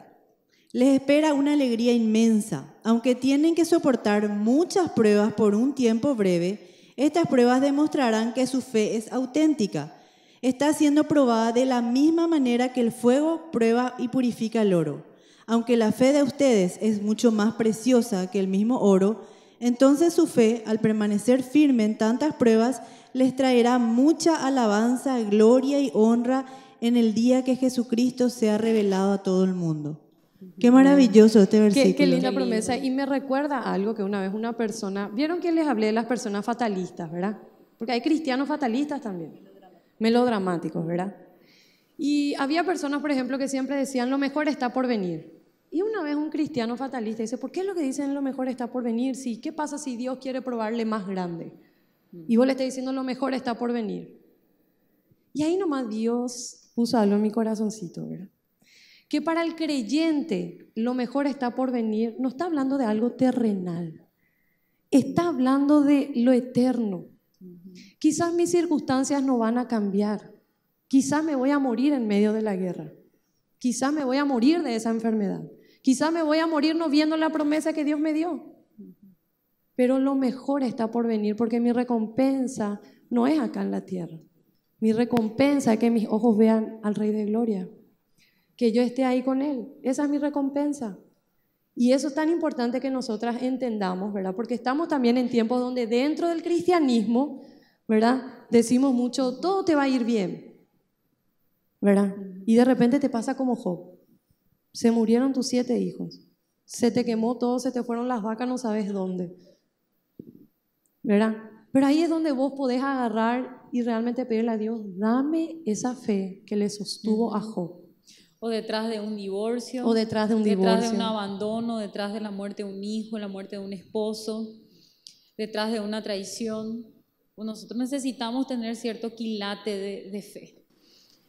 Les espera una alegría inmensa, aunque tienen que soportar muchas pruebas por un tiempo breve. Estas pruebas demostrarán que su fe es auténtica. Está siendo probada de la misma manera que el fuego prueba y purifica el oro. Aunque la fe de ustedes es mucho más preciosa que el mismo oro, entonces su fe, al permanecer firme en tantas pruebas, les traerá mucha alabanza, gloria y honra en el día que Jesucristo sea revelado a todo el mundo. Qué maravilloso este versículo. Qué, linda promesa. Y me recuerda algo que una vez una persona, vieron que les hablé de las personas fatalistas, ¿verdad? Porque hay cristianos fatalistas también, melodramáticos, ¿verdad? Y había personas, por ejemplo, que siempre decían, lo mejor está por venir. Y una vez un cristiano fatalista dice, ¿por qué es lo que dicen lo mejor está por venir? Si, ¿Qué pasa si Dios quiere probarle más grande? Mm. Y vos le estás diciendo, lo mejor está por venir. Y ahí nomás Dios puso algo en mi corazoncito, ¿verdad? que para el creyente lo mejor está por venir, no está hablando de algo terrenal, está hablando de lo eterno. Quizás mis circunstancias no van a cambiar, quizás me voy a morir en medio de la guerra, quizás me voy a morir de esa enfermedad, quizás me voy a morir no viendo la promesa que Dios me dio, pero lo mejor está por venir porque mi recompensa no es acá en la tierra. Mi recompensa es que mis ojos vean al Rey de Gloria que yo esté ahí con Él. Esa es mi recompensa. Y eso es tan importante que nosotras entendamos, ¿verdad? Porque estamos también en tiempos donde dentro del cristianismo, ¿verdad? Decimos mucho, todo te va a ir bien, ¿verdad? Y de repente te pasa como Job. Se murieron tus siete hijos. Se te quemó todo, se te fueron las vacas, no sabes dónde. ¿Verdad? Pero ahí es donde vos podés agarrar y realmente pedirle a Dios, dame esa fe que le sostuvo a Job o detrás de un divorcio, o detrás de un divorcio, detrás un abandono, detrás de la muerte de un hijo, la muerte de un esposo, detrás de una traición. Nosotros necesitamos tener cierto quilate de, fe.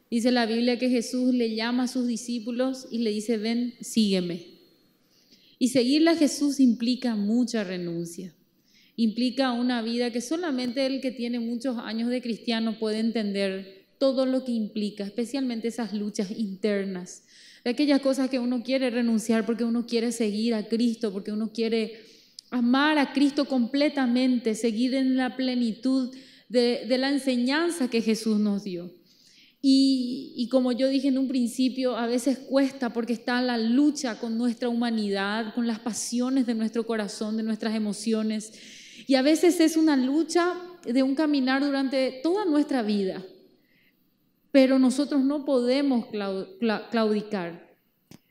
Dice la Biblia que Jesús le llama a sus discípulos y le dice, ven, sígueme. Y seguirle a Jesús implica mucha renuncia, implica una vida que solamente el que tiene muchos años de cristiano puede entender todo lo que implica, especialmente esas luchas internas, de aquellas cosas que uno quiere renunciar porque uno quiere seguir a Cristo, porque uno quiere amar a Cristo completamente, seguir en la plenitud de, la enseñanza que Jesús nos dio. y, como yo dije en un principio, a veces cuesta porque está la lucha con nuestra humanidad, con las pasiones de nuestro corazón, de nuestras emociones. Y a veces es una lucha de un caminar durante toda nuestra vida pero nosotros no podemos claudicar.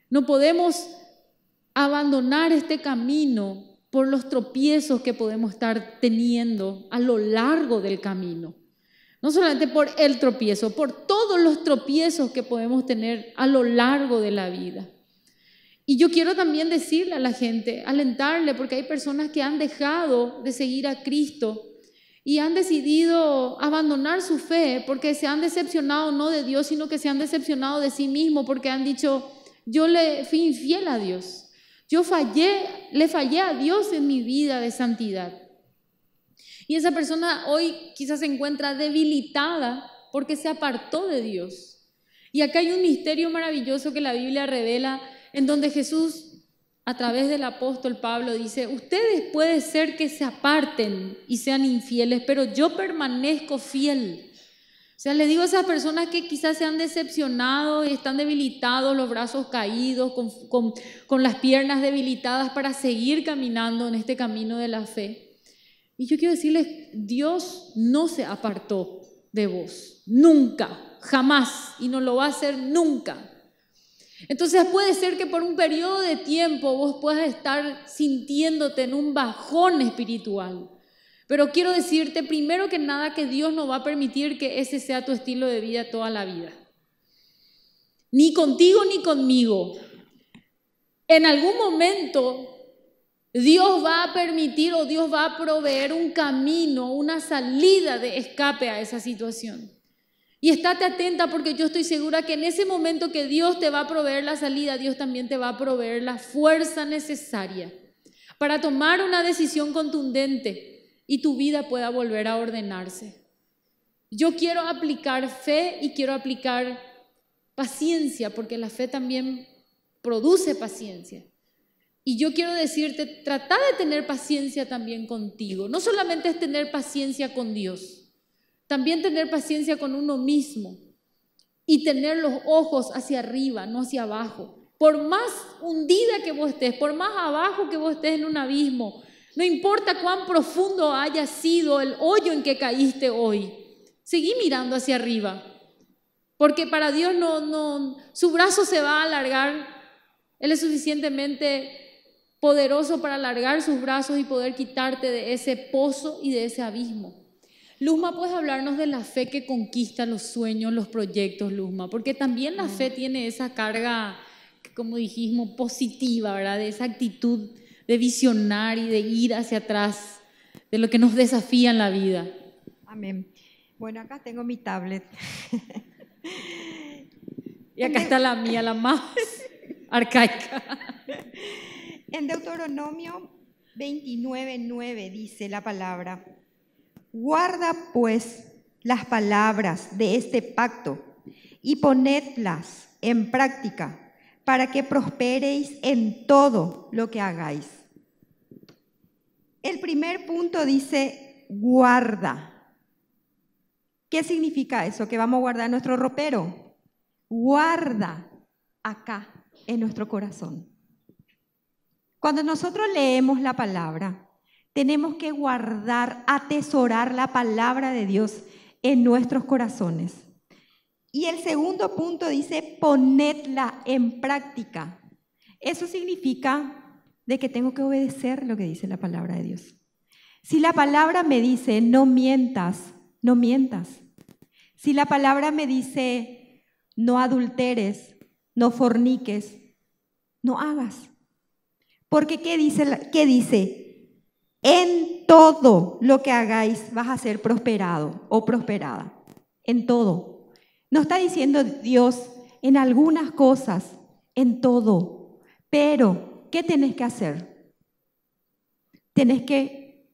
No podemos abandonar este camino por los tropiezos que podemos estar teniendo a lo largo del camino. No solamente por el tropiezo, por todos los tropiezos que podemos tener a lo largo de la vida. Y yo quiero también decirle a la gente, alentarle, porque hay personas que han dejado de seguir a Cristo y han decidido abandonar su fe porque se han decepcionado no de Dios, sino que se han decepcionado de sí mismo porque han dicho, yo le fui infiel a Dios. Yo fallé, le fallé a Dios en mi vida de santidad. Y esa persona hoy quizás se encuentra debilitada porque se apartó de Dios. Y acá hay un misterio maravilloso que la Biblia revela en donde Jesús a través del apóstol Pablo dice, ustedes puede ser que se aparten y sean infieles, pero yo permanezco fiel. O sea, le digo a esas personas que quizás se han decepcionado y están debilitados, los brazos caídos, con, con las piernas debilitadas para seguir caminando en este camino de la fe. Y yo quiero decirles, Dios no se apartó de vos, nunca, jamás, y no lo va a hacer nunca. Entonces puede ser que por un periodo de tiempo vos puedas estar sintiéndote en un bajón espiritual. Pero quiero decirte primero que nada que Dios no va a permitir que ese sea tu estilo de vida toda la vida. Ni contigo ni conmigo. En algún momento Dios va a permitir o Dios va a proveer un camino, una salida de escape a esa situación. Y estate atenta porque yo estoy segura que en ese momento que Dios te va a proveer la salida, Dios también te va a proveer la fuerza necesaria para tomar una decisión contundente y tu vida pueda volver a ordenarse. Yo quiero aplicar fe y quiero aplicar paciencia, porque la fe también produce paciencia. Y yo quiero decirte, trata de tener paciencia también contigo. No solamente es tener paciencia con Dios, también tener paciencia con uno mismo y tener los ojos hacia arriba, no hacia abajo. Por más hundida que vos estés, por más abajo que vos estés en un abismo, no importa cuán profundo haya sido el hoyo en que caíste hoy, seguí mirando hacia arriba. Porque para Dios no, no, su brazo se va a alargar. Él es suficientemente poderoso para alargar sus brazos y poder quitarte de ese pozo y de ese abismo. Luzma, puedes hablarnos de la fe que conquista los sueños, los proyectos, Luzma, porque también la fe tiene esa carga, como dijimos, positiva, ¿verdad? De esa actitud de visionar y de ir hacia atrás, de lo que nos desafía en la vida. Amén. Bueno, acá tengo mi tablet. y acá está la mía, la más arcaica. en Deuteronomio 29.9 dice la palabra. Guarda pues las palabras de este pacto y ponedlas en práctica para que prosperéis en todo lo que hagáis. El primer punto dice guarda. ¿Qué significa eso? Que vamos a guardar nuestro ropero. Guarda acá en nuestro corazón. Cuando nosotros leemos la palabra, tenemos que guardar, atesorar la palabra de Dios en nuestros corazones. Y el segundo punto dice, ponedla en práctica. Eso significa de que tengo que obedecer lo que dice la palabra de Dios. Si la palabra me dice, no mientas, no mientas. Si la palabra me dice, no adulteres, no forniques, no hagas. Porque ¿qué dice? ¿Qué dice? En todo lo que hagáis vas a ser prosperado o prosperada. En todo. No está diciendo Dios en algunas cosas, en todo. Pero, ¿qué tenés que hacer? Tenés que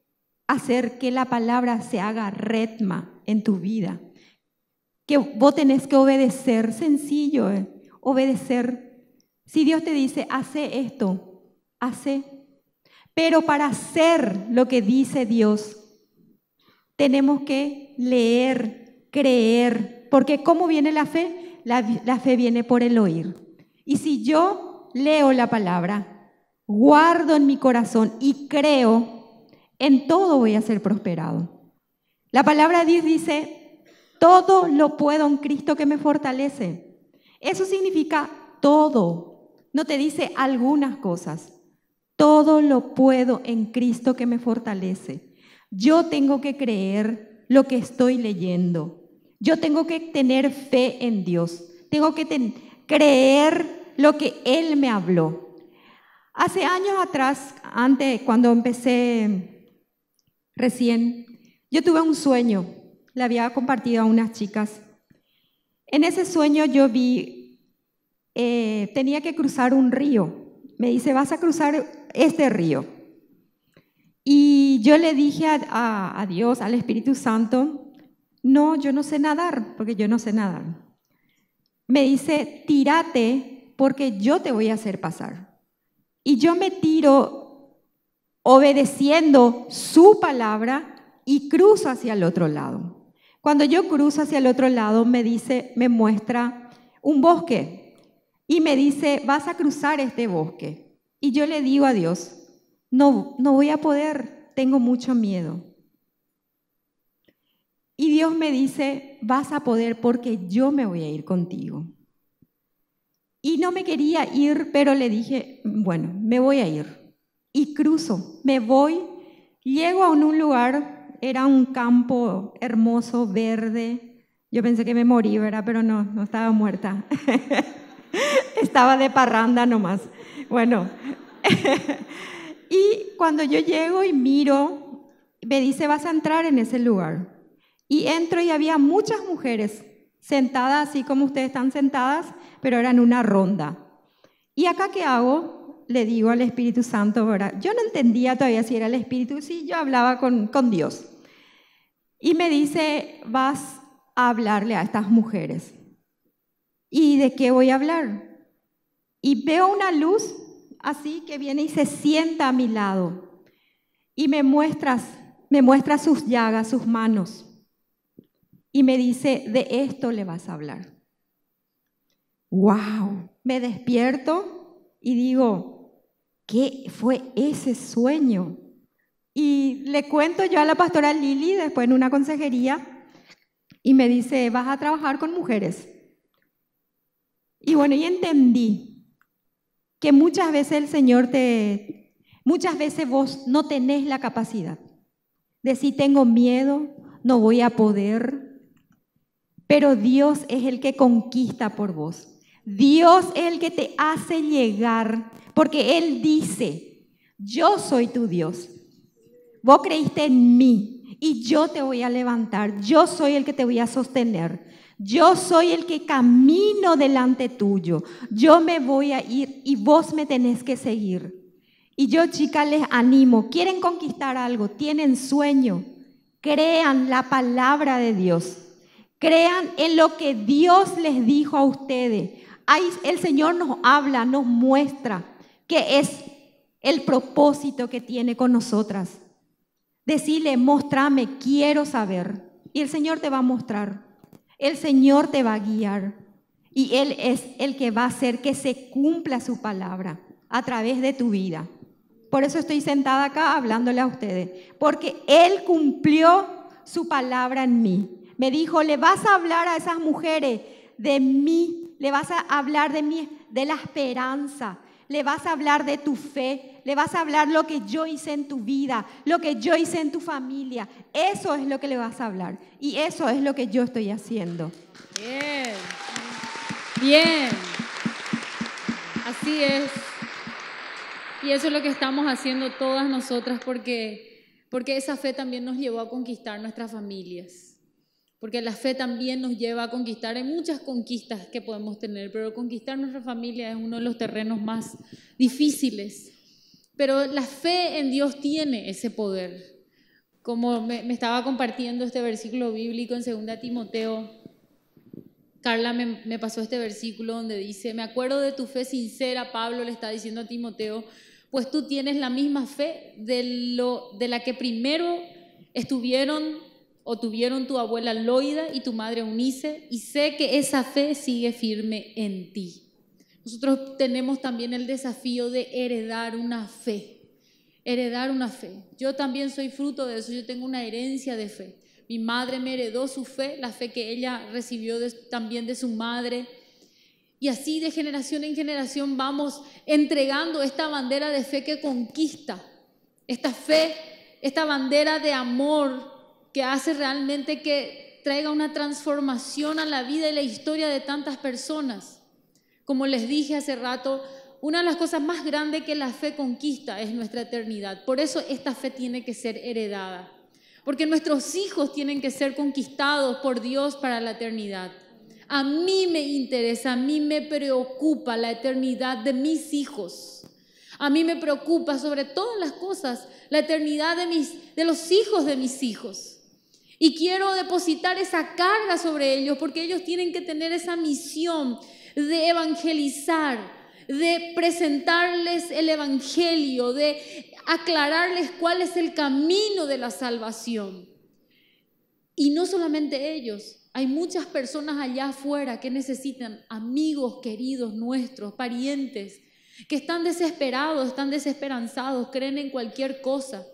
hacer que la palabra se haga retma en tu vida. Que vos tenés que obedecer, sencillo, eh. obedecer. Si Dios te dice, hace esto, hace pero para hacer lo que dice Dios, tenemos que leer, creer, porque ¿cómo viene la fe? La, fe viene por el oír. Y si yo leo la palabra, guardo en mi corazón y creo, en todo voy a ser prosperado. La palabra Dios dice, todo lo puedo en Cristo que me fortalece. Eso significa todo, no te dice algunas cosas todo lo puedo en Cristo que me fortalece. Yo tengo que creer lo que estoy leyendo. Yo tengo que tener fe en Dios. Tengo que creer lo que Él me habló. Hace años atrás, antes, cuando empecé recién, yo tuve un sueño. Le había compartido a unas chicas. En ese sueño yo vi, eh, tenía que cruzar un río. Me dice, vas a cruzar este río. Y yo le dije a, Dios, al Espíritu Santo, no, yo no sé nadar, porque yo no sé nadar. Me dice, tírate porque yo te voy a hacer pasar. Y yo me tiro obedeciendo su palabra y cruzo hacia el otro lado. Cuando yo cruzo hacia el otro lado, me dice, me muestra un bosque y me dice, vas a cruzar este bosque. Y yo le digo a Dios, no, no voy a poder, tengo mucho miedo. Y Dios me dice, vas a poder porque yo me voy a ir contigo. Y no me quería ir, pero le dije, bueno, me voy a ir. Y cruzo, me voy, llego a un lugar, era un campo hermoso, verde. Yo pensé que me morí, Pero no, no estaba muerta. estaba de parranda nomás. Bueno, y cuando yo llego y miro, me dice, vas a entrar en ese lugar. Y entro y había muchas mujeres sentadas, así como ustedes están sentadas, pero eran una ronda. ¿Y acá qué hago? Le digo al Espíritu Santo, ¿verdad? Yo no entendía todavía si era el Espíritu, si yo hablaba con, con Dios. Y me dice, vas a hablarle a estas mujeres. ¿Y de qué voy a hablar? Y veo una luz Así que viene y se sienta a mi lado y me me muestra sus llagas, sus manos y me dice, de esto le vas a hablar. Wow, me despierto y digo, ¿qué fue ese sueño? Y le cuento yo a la pastora Lili después en una consejería y me dice, vas a trabajar con mujeres. Y bueno, y entendí, que muchas veces el Señor te, muchas veces vos no tenés la capacidad. de si tengo miedo, no voy a poder, pero Dios es el que conquista por vos. Dios es el que te hace llegar, porque Él dice, yo soy tu Dios. Vos creíste en mí y yo te voy a levantar, yo soy el que te voy a sostener. Yo soy el que camino delante tuyo. Yo me voy a ir y vos me tenés que seguir. Y yo, chicas, les animo. Quieren conquistar algo, tienen sueño. Crean la palabra de Dios. Crean en lo que Dios les dijo a ustedes. el Señor nos habla, nos muestra que es el propósito que tiene con nosotras. Decirle, mostrame, quiero saber. Y el Señor te va a mostrar. El Señor te va a guiar y Él es el que va a hacer que se cumpla su palabra a través de tu vida. Por eso estoy sentada acá hablándole a ustedes, porque Él cumplió su palabra en mí. Me dijo, le vas a hablar a esas mujeres de mí, le vas a hablar de mí, de la esperanza, le vas a hablar de tu fe, le vas a hablar lo que yo hice en tu vida, lo que yo hice en tu familia. Eso es lo que le vas a hablar. Y eso es lo que yo estoy haciendo. Bien. Bien. Así es. Y eso es lo que estamos haciendo todas nosotras porque, porque esa fe también nos llevó a conquistar nuestras familias. Porque la fe también nos lleva a conquistar. en muchas conquistas que podemos tener, pero conquistar nuestra familia es uno de los terrenos más difíciles. Pero la fe en Dios tiene ese poder. Como me, estaba compartiendo este versículo bíblico en 2 Timoteo, Carla me, pasó este versículo donde dice, me acuerdo de tu fe sincera, Pablo le está diciendo a Timoteo, pues tú tienes la misma fe de, de la que primero estuvieron o tuvieron tu abuela Loida y tu madre Unice, y sé que esa fe sigue firme en ti. Nosotros tenemos también el desafío de heredar una fe, heredar una fe. Yo también soy fruto de eso, yo tengo una herencia de fe. Mi madre me heredó su fe, la fe que ella recibió también de su madre. Y así de generación en generación vamos entregando esta bandera de fe que conquista, esta fe, esta bandera de amor que hace realmente que traiga una transformación a la vida y la historia de tantas personas. Como les dije hace rato, una de las cosas más grandes que la fe conquista es nuestra eternidad. Por eso esta fe tiene que ser heredada. Porque nuestros hijos tienen que ser conquistados por Dios para la eternidad. A mí me interesa, a mí me preocupa la eternidad de mis hijos. A mí me preocupa sobre todas las cosas la eternidad de, mis, de los hijos de mis hijos. Y quiero depositar esa carga sobre ellos porque ellos tienen que tener esa misión de evangelizar, de presentarles el Evangelio, de aclararles cuál es el camino de la salvación. Y no solamente ellos, hay muchas personas allá afuera que necesitan amigos queridos nuestros, parientes, que están desesperados, están desesperanzados, creen en cualquier cosa.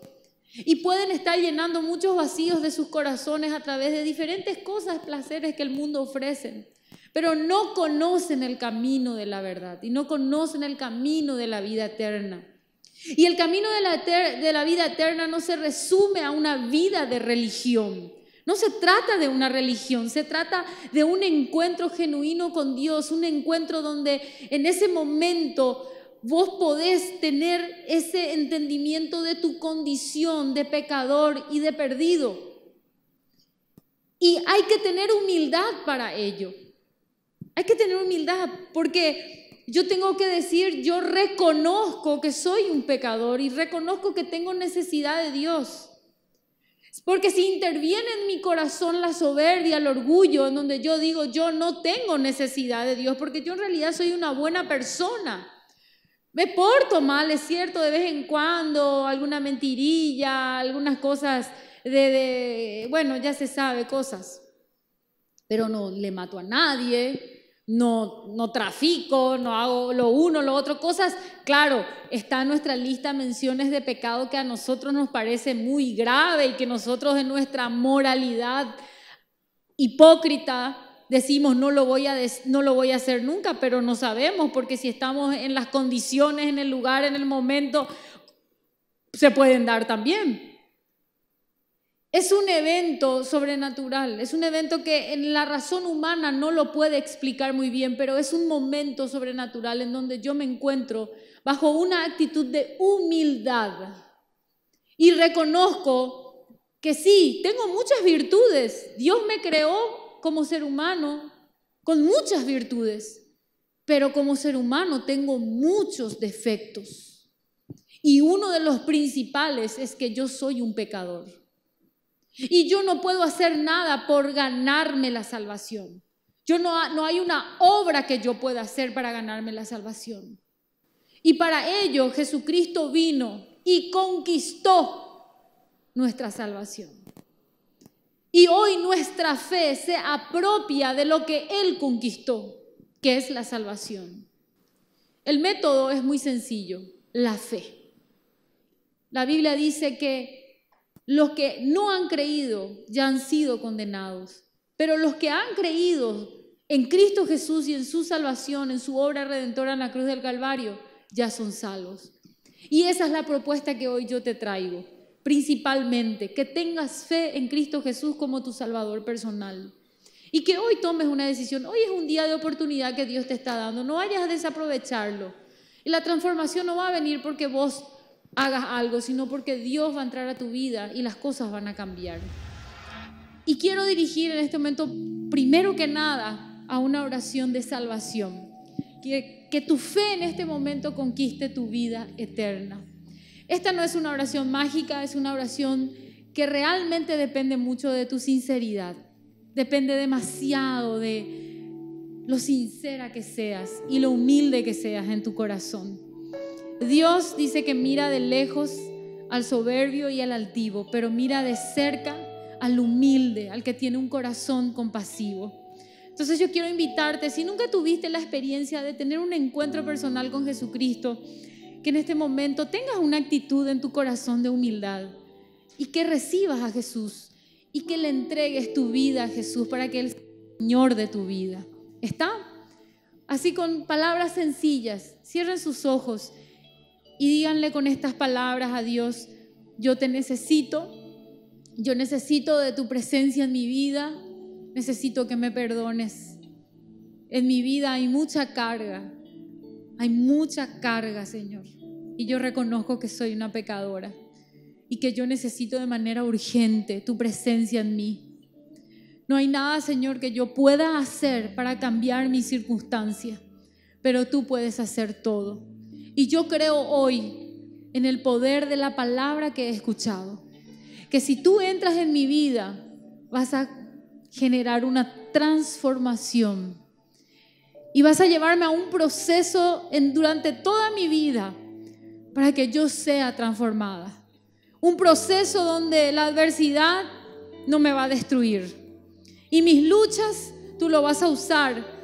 Y pueden estar llenando muchos vacíos de sus corazones a través de diferentes cosas, placeres que el mundo ofrece pero no conocen el camino de la verdad y no conocen el camino de la vida eterna. Y el camino de la, vida eterna no se resume a una vida de religión. No se trata de una religión, se trata de un encuentro genuino con Dios, un encuentro donde en ese momento vos podés tener ese entendimiento de tu condición de pecador y de perdido. Y hay que tener humildad para ello. Hay que tener humildad porque yo tengo que decir, yo reconozco que soy un pecador y reconozco que tengo necesidad de Dios. Porque si interviene en mi corazón la soberbia, el orgullo, en donde yo digo, yo no tengo necesidad de Dios, porque yo en realidad soy una buena persona. Me porto mal, es cierto, de vez en cuando, alguna mentirilla, algunas cosas de, bueno, ya se sabe, cosas. Pero no le mato a nadie, no, trafico, no hago lo uno, lo otro, cosas. Claro, está en nuestra lista menciones de pecado que a nosotros nos parece muy grave y que nosotros en nuestra moralidad hipócrita decimos no lo voy a, no lo voy a hacer nunca, pero no sabemos porque si estamos en las condiciones, en el lugar, en el momento, se pueden dar también. Es un evento sobrenatural, es un evento que en la razón humana no lo puede explicar muy bien, pero es un momento sobrenatural en donde yo me encuentro bajo una actitud de humildad y reconozco que sí, tengo muchas virtudes. Dios me creó como ser humano con muchas virtudes, pero como ser humano tengo muchos defectos. Y uno de los principales es que yo soy un pecador. Y yo no puedo hacer nada por ganarme la salvación. Yo no, no hay una obra que yo pueda hacer para ganarme la salvación. Y para ello Jesucristo vino y conquistó nuestra salvación. Y hoy nuestra fe se apropia de lo que Él conquistó, que es la salvación. El método es muy sencillo, la fe. La Biblia dice que los que no han creído ya han sido condenados, pero los que han creído en Cristo Jesús y en su salvación, en su obra redentora en la cruz del Calvario, ya son salvos. Y esa es la propuesta que hoy yo te traigo, principalmente, que tengas fe en Cristo Jesús como tu Salvador personal. Y que hoy tomes una decisión. Hoy es un día de oportunidad que Dios te está dando. No vayas a desaprovecharlo. Y la transformación no va a venir porque vos hagas algo, sino porque Dios va a entrar a tu vida y las cosas van a cambiar. Y quiero dirigir en este momento, primero que nada, a una oración de salvación. Que, tu fe en este momento conquiste tu vida eterna. Esta no es una oración mágica, es una oración que realmente depende mucho de tu sinceridad. Depende demasiado de lo sincera que seas y lo humilde que seas en tu corazón. Dios dice que mira de lejos al soberbio y al altivo, pero mira de cerca al humilde, al que tiene un corazón compasivo. Entonces yo quiero invitarte, si nunca tuviste la experiencia de tener un encuentro personal con Jesucristo, que en este momento tengas una actitud en tu corazón de humildad y que recibas a Jesús y que le entregues tu vida a Jesús para que Él sea el Señor de tu vida. ¿Está? Así con palabras sencillas, cierren sus ojos y díganle con estas palabras a Dios, yo te necesito, yo necesito de tu presencia en mi vida, necesito que me perdones. En mi vida hay mucha carga, hay mucha carga, Señor, y yo reconozco que soy una pecadora y que yo necesito de manera urgente tu presencia en mí. No hay nada, Señor, que yo pueda hacer para cambiar mi circunstancia, pero tú puedes hacer todo. Y yo creo hoy en el poder de la palabra que he escuchado. Que si tú entras en mi vida, vas a generar una transformación. Y vas a llevarme a un proceso en, durante toda mi vida para que yo sea transformada. Un proceso donde la adversidad no me va a destruir. Y mis luchas tú lo vas a usar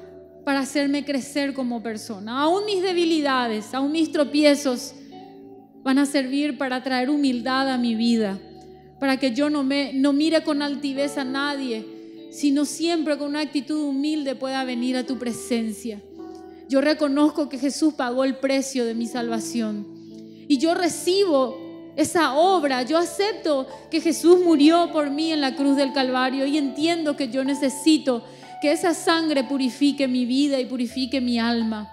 para hacerme crecer como persona. Aún mis debilidades, aún mis tropiezos van a servir para traer humildad a mi vida, para que yo no, me, no mire con altivez a nadie, sino siempre con una actitud humilde pueda venir a tu presencia. Yo reconozco que Jesús pagó el precio de mi salvación y yo recibo esa obra, yo acepto que Jesús murió por mí en la cruz del Calvario y entiendo que yo necesito que esa sangre purifique mi vida y purifique mi alma.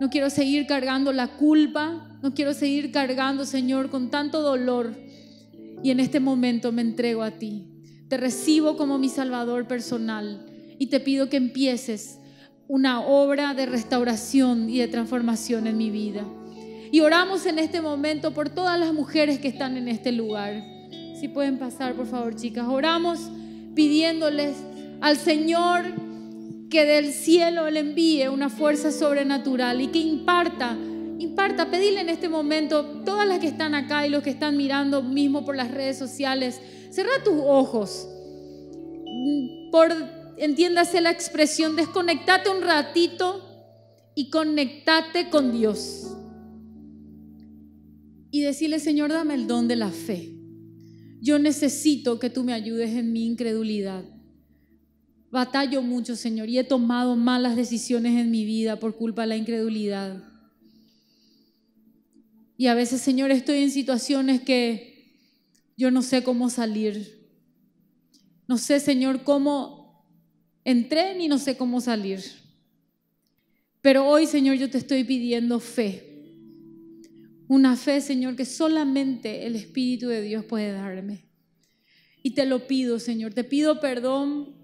No quiero seguir cargando la culpa, no quiero seguir cargando, Señor, con tanto dolor. Y en este momento me entrego a ti. Te recibo como mi Salvador personal y te pido que empieces una obra de restauración y de transformación en mi vida. Y oramos en este momento por todas las mujeres que están en este lugar. Si pueden pasar, por favor, chicas. Oramos pidiéndoles al Señor que del cielo le envíe una fuerza sobrenatural y que imparta, imparta, pedirle en este momento, todas las que están acá y los que están mirando mismo por las redes sociales, Cierra tus ojos. Por, entiéndase la expresión, desconectate un ratito y conectate con Dios. Y decirle, Señor, dame el don de la fe. Yo necesito que tú me ayudes en mi incredulidad. Batallo mucho, Señor, y he tomado malas decisiones en mi vida por culpa de la incredulidad. Y a veces, Señor, estoy en situaciones que yo no sé cómo salir. No sé, Señor, cómo entré ni no sé cómo salir. Pero hoy, Señor, yo te estoy pidiendo fe. Una fe, Señor, que solamente el Espíritu de Dios puede darme. Y te lo pido, Señor. Te pido perdón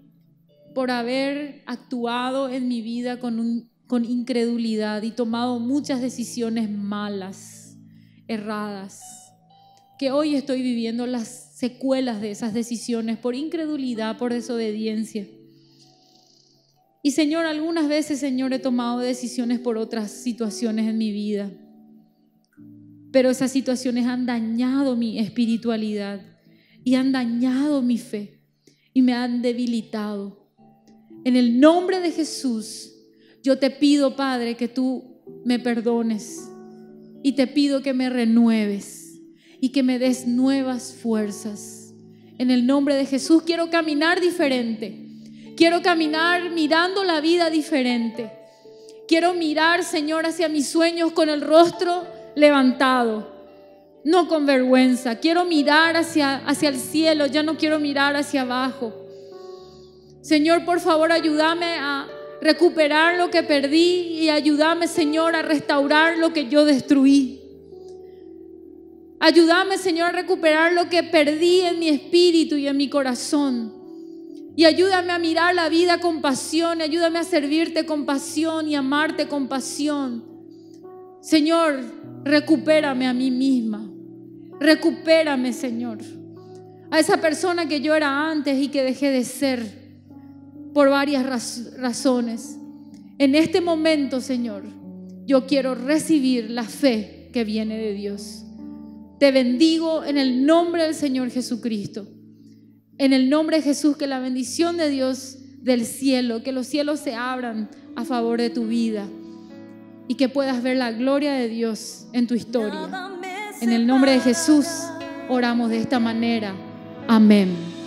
por haber actuado en mi vida con, incredulidad y tomado muchas decisiones malas, erradas, que hoy estoy viviendo las secuelas de esas decisiones por incredulidad, por desobediencia. Y Señor, algunas veces, Señor, he tomado decisiones por otras situaciones en mi vida, pero esas situaciones han dañado mi espiritualidad y han dañado mi fe y me han debilitado. En el nombre de Jesús, yo te pido, Padre, que tú me perdones y te pido que me renueves y que me des nuevas fuerzas. En el nombre de Jesús quiero caminar diferente. Quiero caminar mirando la vida diferente. Quiero mirar, Señor, hacia mis sueños con el rostro levantado, no con vergüenza. Quiero mirar hacia, hacia el cielo, ya no quiero mirar hacia abajo. Señor, por favor, ayúdame a recuperar lo que perdí y ayúdame, Señor, a restaurar lo que yo destruí. Ayúdame, Señor, a recuperar lo que perdí en mi espíritu y en mi corazón. Y ayúdame a mirar la vida con pasión, ayúdame a servirte con pasión y amarte con pasión. Señor, recupérame a mí misma. Recupérame, Señor. A esa persona que yo era antes y que dejé de ser por varias razones. En este momento, Señor, yo quiero recibir la fe que viene de Dios. Te bendigo en el nombre del Señor Jesucristo. En el nombre de Jesús, que la bendición de Dios del cielo, que los cielos se abran a favor de tu vida y que puedas ver la gloria de Dios en tu historia. En el nombre de Jesús oramos de esta manera. Amén.